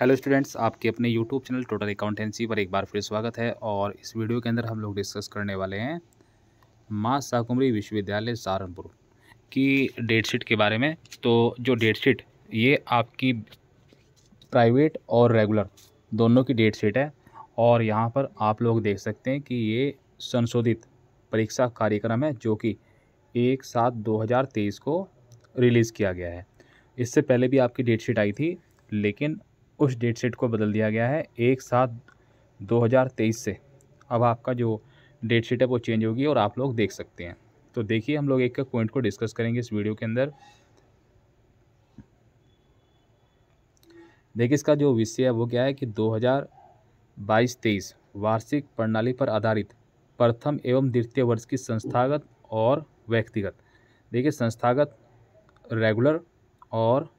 hello students आपके अपने YouTube channel total accountancy पर एक बार फिर स्वागत है और इस वीडियो के अंदर हम लोग डिस्कस करने वाले हैं माँ साकुमरी विश्वविद्यालय सहारनपुर की डेट शीट के बारे में तो जो डेट शीट ये आपकी प्राइवेट और रेगुलर दोनों की डेट शीट है और यहाँ पर आप लोग देख सकते हैं कि ये संशोधित परीक्षा कार्यक्रम है जो कि एक सात दो हज़ार तेईस को रिलीज़ किया गया है इससे पहले भी आपकी डेट शीट आई थी लेकिन उस डेट सेट को बदल दिया गया है एक सात दो हज़ार तेईस से अब आपका जो डेट शीट है वो चेंज होगी और आप लोग देख सकते हैं तो देखिए हम लोग एक एक पॉइंट को डिस्कस करेंगे इस वीडियो के अंदर देखिए इसका जो विषय है वो क्या है कि 2022-23 वार्षिक प्रणाली पर आधारित प्रथम एवं द्वितीय वर्ष की संस्थागत और व्यक्तिगत देखिए संस्थागत रेगुलर और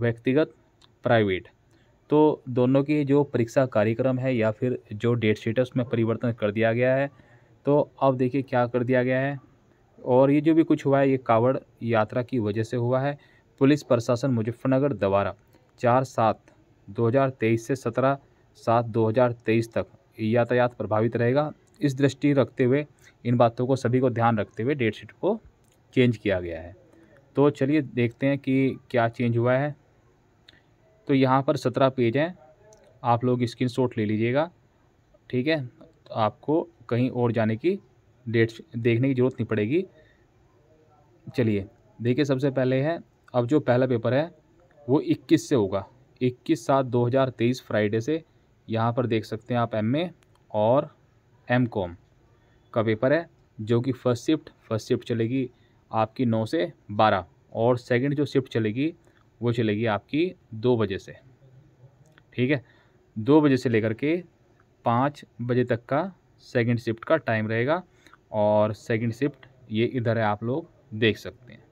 व्यक्तिगत प्राइवेट तो दोनों की जो परीक्षा कार्यक्रम है या फिर जो डेट शीट है उसमें परिवर्तन कर दिया गया है तो अब देखिए क्या कर दिया गया है और ये जो भी कुछ हुआ है ये कावड़ यात्रा की वजह से हुआ है पुलिस प्रशासन मुजफ्फरनगर द्वारा चार सात 2023 से सत्रह सात 2023 तक यातायात प्रभावित रहेगा इस दृष्टि रखते हुए इन बातों को सभी को ध्यान रखते हुए डेट शीट को चेंज किया गया है तो चलिए देखते हैं कि क्या चेंज हुआ है तो यहाँ पर सत्रह पेज हैं आप लोग स्क्रीन शॉट ले लीजिएगा ठीक है तो आपको कहीं और जाने की डेट देखने की ज़रूरत नहीं पड़ेगी चलिए देखिए सबसे पहले है अब जो पहला पेपर है वो 21 से होगा 21 सात 2023 फ्राइडे से यहाँ पर देख सकते हैं आप एम ए और एम कॉम का पेपर है जो कि फर्स्ट शिफ्ट फर्स्ट शिफ्ट चलेगी आपकी नौ से बारह और सेकंड जो शिफ्ट चलेगी वो चलेगी आपकी दो बजे से ठीक है दो बजे से लेकर के पाँच बजे तक का सेकंड शिफ्ट का टाइम रहेगा और सेकंड शिफ्ट ये इधर है आप लोग देख सकते हैं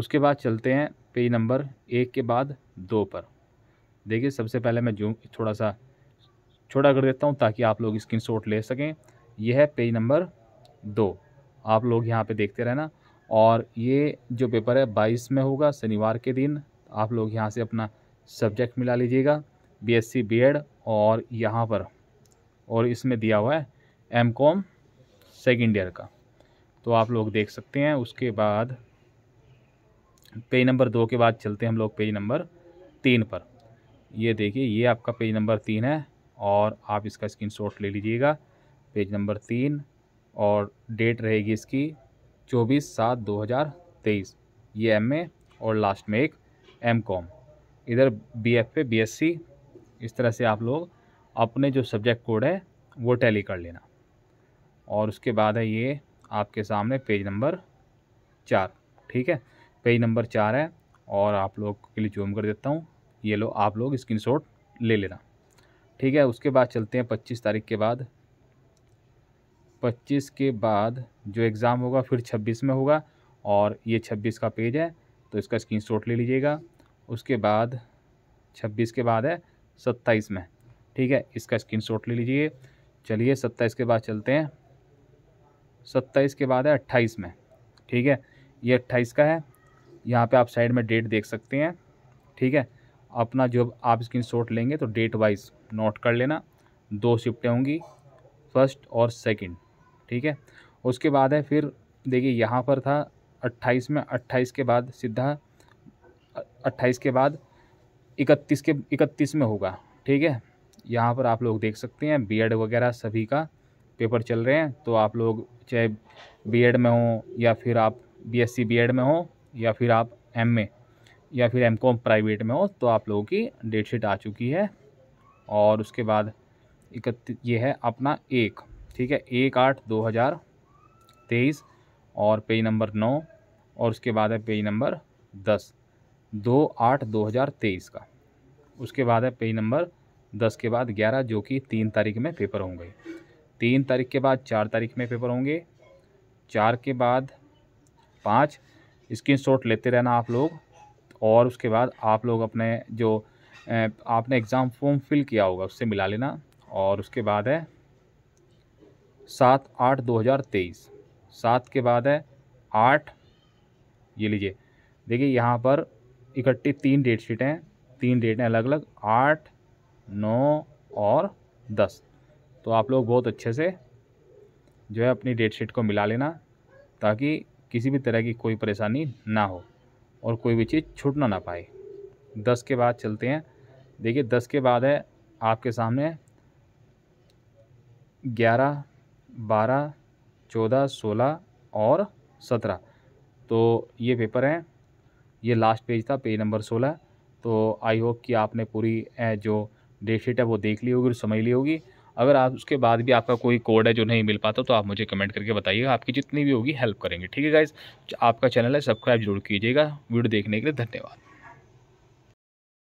उसके बाद चलते हैं पेज नंबर एक के बाद दो पर देखिए सबसे पहले मैं जूम थोड़ा सा छोटा कर देता हूँ ताकि आप लोग स्क्रीन ले सकें यह है पेज नंबर दो आप लोग यहाँ पे देखते रहना और ये जो पेपर है बाईस में होगा शनिवार के दिन आप लोग यहाँ से अपना सब्जेक्ट मिला लीजिएगा बीएससी बीएड और यहाँ पर और इसमें दिया हुआ है एम कॉम सेकेंड ईयर का तो आप लोग देख सकते हैं उसके बाद पेज नंबर दो के बाद चलते हैं हम लोग पेज नंबर तीन पर ये देखिए ये आपका पेज नंबर तीन है और आप इसका स्क्रीनशॉट ले लीजिएगा पेज नंबर तीन और डेट रहेगी इसकी चौबीस सात दो हज़ार तेईस ये एम ए और लास्ट में एक एम कॉम इधर B F A B S C इस तरह से आप लोग अपने जो सब्जेक्ट कोड है वो टैली कर लेना और उसके बाद है ये आपके सामने पेज नंबर चार ठीक है पेज नंबर चार है और आप लोग के लिए जूम कर देता हूँ ये लो आप लोग स्क्रीन ले लेना ठीक है उसके बाद चलते हैं पच्चीस तारीख के बाद पच्चीस के बाद जो एग्ज़ाम होगा फिर छब्बीस में होगा और ये छब्बीस का पेज है तो इसका शॉट ले लीजिएगा उसके बाद छब्बीस के बाद है सत्ताईस में ठीक है इसका शॉट ले लीजिए चलिए सत्ताईस के बाद चलते हैं सत्ताईस के बाद है अट्ठाईस में ठीक है ये अट्ठाईस का है यहाँ पे आप साइड में डेट देख सकते हैं ठीक है अपना जो आप स्क्रीन शॉट लेंगे तो डेट वाइज नोट कर लेना दो शिफ्टें होंगी फर्स्ट और सेकंड ठीक है उसके बाद है फिर देखिए यहाँ पर था अट्ठाईस में अट्ठाईस के बाद सीधा अट्ठाईस के बाद इकतीस के इकतीस में होगा ठीक है यहाँ पर आप लोग देख सकते हैं बीएड वगैरह सभी का पेपर चल रहे हैं तो आप लोग चाहे बीएड में हो या फिर आप बीएससी बीएड में हो या फिर आप एम ए या फिर एमकॉम प्राइवेट में हो तो आप लोगों की डेट शीट आ चुकी है और उसके बाद इकतीस ये है अपना एक ठीक है एक आठ दो हज़ार तेईस और पेज नंबर नौ और उसके बाद है पेज नंबर दस दो आठ दो हज़ार तेईस का उसके बाद है पेज नंबर दस के बाद ग्यारह जो कि तीन तारीख में पेपर होंगे तीन तारीख के बाद चार तारीख में पेपर होंगे चार के बाद पाँच शॉट लेते रहना आप लोग और उसके बाद आप लोग अपने जो आपने एग्ज़ाम फॉर्म फिल किया होगा उससे मिला लेना और उसके बाद है सात आठ दो हज़ार तेईस सात के बाद है आठ ये लीजिए देखिए यहाँ पर इकट्ठी तीन डेट शीटें हैं तीन डेटें अलग अलग आठ नौ और दस तो आप लोग बहुत अच्छे से जो है अपनी डेट शीट को मिला लेना ताकि किसी भी तरह की कोई परेशानी ना हो और कोई भी चीज़ छूटना ना पाए दस के बाद चलते हैं देखिए दस के बाद है आपके सामने ग्यारह बारह चौदह सोलह और सत्रह तो ये पेपर हैं ये लास्ट पेज था पेज नंबर सोलह तो आई होप कि आपने पूरी जो डेट शीट है वो देख ली होगी और समझ ली होगी अगर आप उसके बाद भी आपका कोई कोड है जो नहीं मिल पाता तो आप मुझे कमेंट करके बताइएगा आपकी जितनी भी होगी हेल्प करेंगे ठीक है गाइज आपका चैनल है सब्सक्राइब जरूर कीजिएगा वीडियो देखने के लिए धन्यवाद